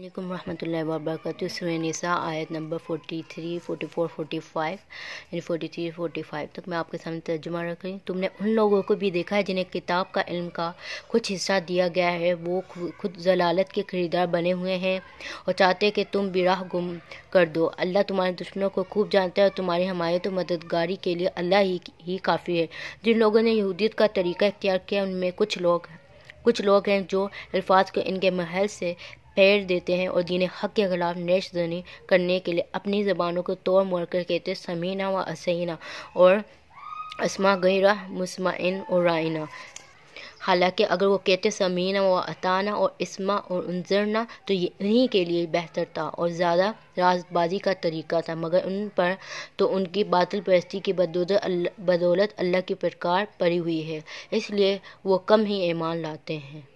अल्लाम वरहमल वर्क सुनिसा आयत number forty three forty four forty five यानी फोर्टी थ्री फोर्टी फाइव तक मैं आपके सामने तर्जुमा रख रही हूँ तुमने उन लोगों को भी देखा है जिन्हें किताब का इल्म का कुछ हिस्सा दिया गया है वो खुद जलालत के खरीदार बने हुए हैं और चाहते हैं कि तुम भी राह गुम कर दो अल्लाह तुम्हारे दुश्मनों को खूब जानता है और तुम्हारी हमायत तो मददगारी के लिए अल्लाह ही, ही काफ़ी है जिन लोगों ने यहूदियत का तरीका इख्तियार किया उनमें कुछ लोग कुछ लोग हैं जो अल्फाज को इनके महल से पैर देते हैं और दीन हक के ख़िलाफ़ नेश जनी करने के लिए अपनी ज़बानों को तोड़ मोड़ कर कहते समीना व असैना और असमा गहरा मुस्माइन और राइना हालांकि अगर वो कहते समीना व अताना और इसमा और उनजरना तो ये इन्हीं के लिए बेहतर था और ज़्यादा राजबाजी का तरीका था मगर उन पर तो उनकी बातल परस्ती की बदौलत बदौलत अल्लाह की प्रकार पड़ी हुई है इसलिए वो कम ही ईमान लाते हैं